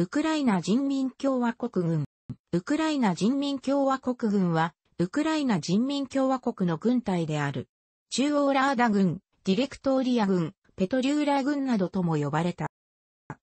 ウクライナ人民共和国軍。ウクライナ人民共和国軍は、ウクライナ人民共和国の軍隊である。中央ラーダ軍、ディレクトーリア軍、ペトリューラ軍などとも呼ばれた。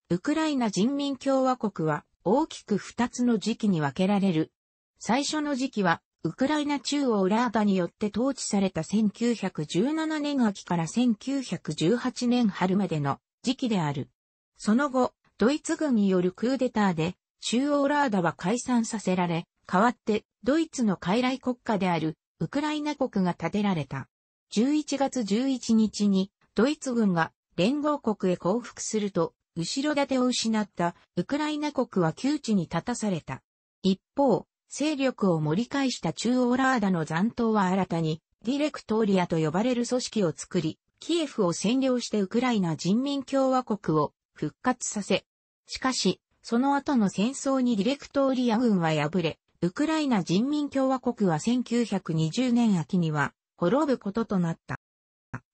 ウクライナ人民共和国は、大きく二つの時期に分けられる。最初の時期は、ウクライナ中央ラーダによって統治された1917年秋から1918年春までの時期である。その後、ドイツ軍によるクーデターで、中央ラーダは解散させられ、代わって、ドイツの傀儡国家である、ウクライナ国が建てられた。11月11日に、ドイツ軍が連合国へ降伏すると、後ろ盾を失ったウクライナ国は窮地に立たされた。一方、勢力を盛り返した中央ラーダの残党は新たに、ディレクトリアと呼ばれる組織を作り、キエフを占領してウクライナ人民共和国を復活させ。しかし、その後の戦争にディレクトーリア軍は敗れ、ウクライナ人民共和国は1920年秋には滅ぶこととなった。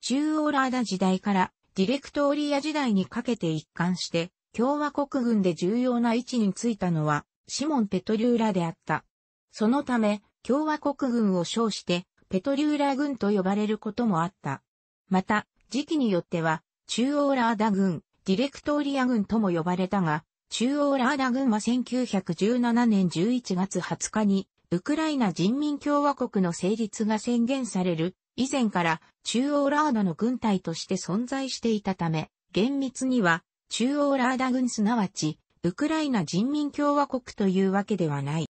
中央ラーダ時代からディレクトーリア時代にかけて一貫して、共和国軍で重要な位置についたのは、シモン・ペトリューラであった。そのため、共和国軍を称して、ペトリューラ軍と呼ばれることもあった。また、時期によっては、中央ラーダ軍、ディレクトリア軍とも呼ばれたが、中央ラーダ軍は1917年11月20日に、ウクライナ人民共和国の成立が宣言される、以前から中央ラーダの軍隊として存在していたため、厳密には中央ラーダ軍すなわち、ウクライナ人民共和国というわけではない。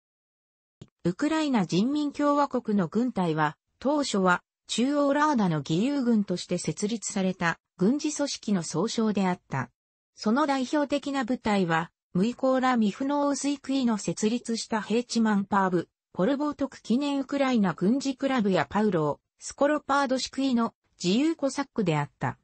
ウクライナ人民共和国の軍隊は、当初は中央ラーダの義勇軍として設立された軍事組織の総称であった。その代表的な部隊は、ムイコーラ・ミフノースイクイの設立したヘイチマンパーブ、ポルボートク記念ウクライナ軍事クラブやパウロー、スコロパードシクイの自由コサックであった。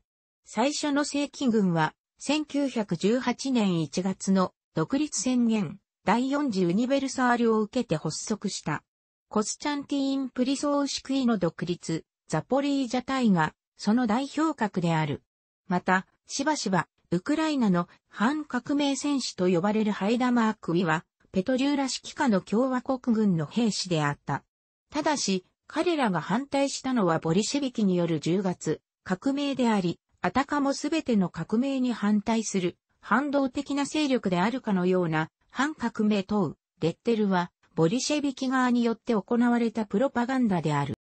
最初の正規軍は、1918年1月の独立宣言第40ユニベルサールを受けて発足した。コスチャンティーン・プリソーシクイの独立、ザポリージャ隊が、その代表格である。また、しばしば、ウクライナの反革命戦士と呼ばれるハイダマークイは、ペトリューラ指揮下の共和国軍の兵士であった。ただし、彼らが反対したのはボリシェビキによる10月、革命であり、あたかもすべての革命に反対する、反動的な勢力であるかのような、反革命等、レッテルは、ボリシェビキ側によって行われたプロパガンダである。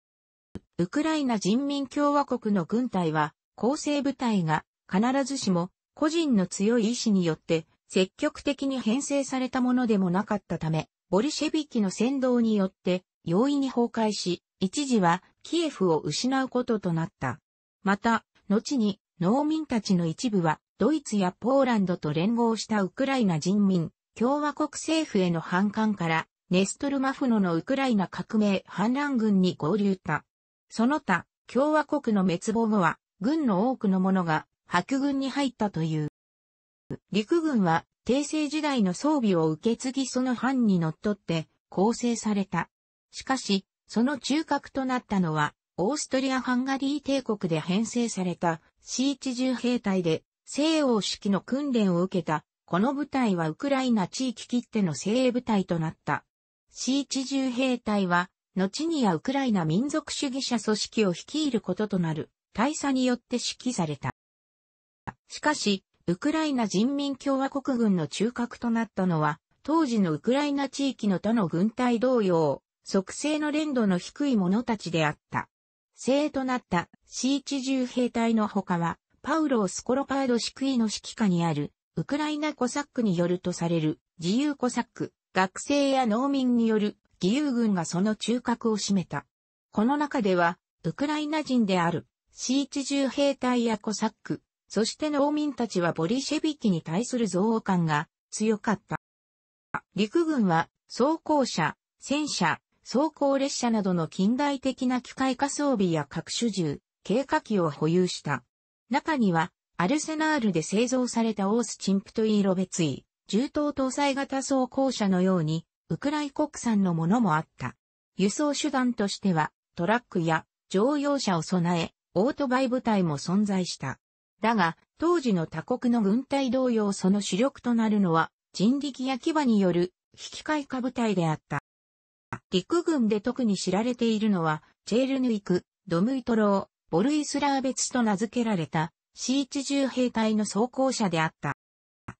ウクライナ人民共和国の軍隊は、構成部隊が必ずしも個人の強い意志によって積極的に編成されたものでもなかったため、ボルシェビキの扇動によって容易に崩壊し、一時はキエフを失うこととなった。また、後に農民たちの一部はドイツやポーランドと連合したウクライナ人民共和国政府への反感からネストルマフノのウクライナ革命反乱軍に合流た。その他、共和国の滅亡後は、軍の多くの者が、白軍に入ったという。陸軍は、帝政時代の装備を受け継ぎその藩に乗っ取って、構成された。しかし、その中核となったのは、オーストリア・ハンガリー帝国で編成された C-10 兵隊で、西欧式の訓練を受けた、この部隊はウクライナ地域切手の精鋭部隊となった。C-10 兵隊は、後にやウクライナ民族主義者組織を率いることとなる大佐によって指揮された。しかし、ウクライナ人民共和国軍の中核となったのは、当時のウクライナ地域の他の軍隊同様、属性の連度の低い者たちであった。生となった C80 兵隊の他は、パウロスコロパード・シクイの指揮下にある、ウクライナコサックによるとされる、自由コサック、学生や農民による義勇軍がその中核を占めた。この中では、ウクライナ人であるシーチ0兵隊やコサック、そして農民たちはボリシェビキに対する憎悪感が強かった。陸軍は装甲車、戦車、装甲列車などの近代的な機械化装備や各種銃、軽火器を保有した。中には、アルセナールで製造されたオースチンプトイーロベツイ、銃刀搭載型装甲車のように、ウクライ国産のものもあった。輸送手段としては、トラックや乗用車を備え、オートバイ部隊も存在した。だが、当時の他国の軍隊同様その主力となるのは、人力や牙による引き換え化部隊であった。陸軍で特に知られているのは、チェールヌイク、ドムイトロー、ボルイスラーベツと名付けられた c 1 0兵隊の装甲車であった。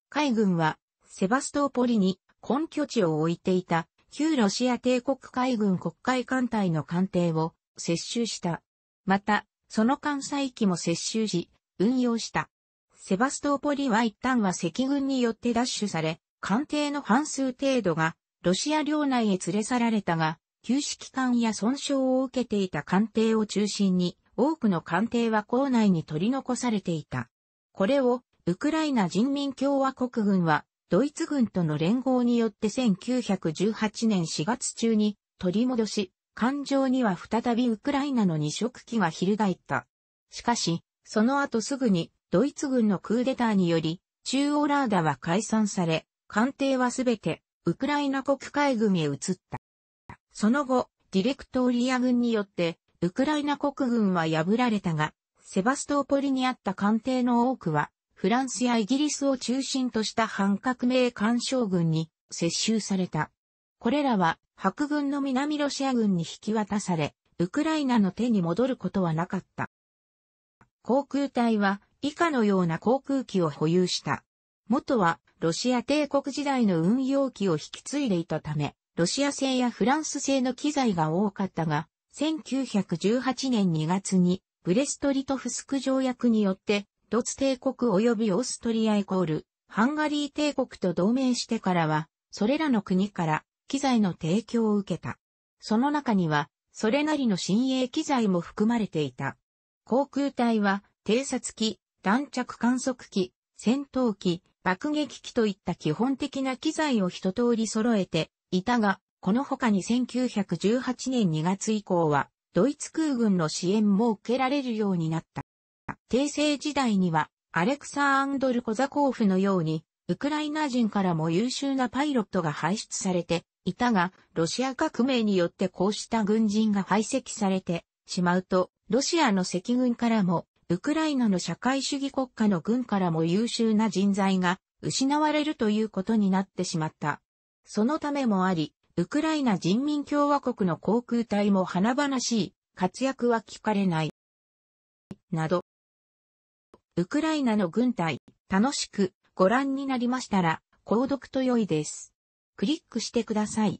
海軍は、セバストーポリに根拠地を置いていた旧ロシア帝国海軍国会艦隊の艦艇を接収した。また、その艦載機も接収し、運用した。セバストーポリは一旦は赤軍によって奪取され、艦艇の半数程度がロシア領内へ連れ去られたが、旧式艦や損傷を受けていた艦艇を中心に、多くの艦艇は校内に取り残されていた。これを、ウクライナ人民共和国軍はドイツ軍との連合によって1918年4月中に取り戻し、艦上には再びウクライナの二色機が翻った。しかし、その後すぐにドイツ軍のクーデターにより、中央ラーダは解散され、艦艇はすべてウクライナ国海軍へ移った。その後、ディレクトリア軍によって、ウクライナ国軍は破られたが、セバストーポリにあった艦艇の多くはフランスやイギリスを中心とした反革命干渉軍に接収された。これらは白軍の南ロシア軍に引き渡され、ウクライナの手に戻ることはなかった。航空隊は以下のような航空機を保有した。元はロシア帝国時代の運用機を引き継いでいたため、ロシア製やフランス製の機材が多かったが、1918年2月にブレストリトフスク条約によってドツ帝国及びオーストリアイコール、ハンガリー帝国と同盟してからは、それらの国から機材の提供を受けた。その中には、それなりの新鋭機材も含まれていた。航空隊は、偵察機、弾着観測機、戦闘機、爆撃機といった基本的な機材を一通り揃えていたが、この他に1918年2月以降は、ドイツ空軍の支援も受けられるようになった。帝政時代には、アレクサール・コザコーフのように、ウクライナ人からも優秀なパイロットが輩出されていたが、ロシア革命によってこうした軍人が排斥されてしまうと、ロシアの赤軍からも、ウクライナの社会主義国家の軍からも優秀な人材が失われるということになってしまった。そのためもあり、ウクライナ人民共和国の航空隊も華々しい活躍は聞かれない。など、ウクライナの軍隊、楽しくご覧になりましたら、購読と良いです。クリックしてください。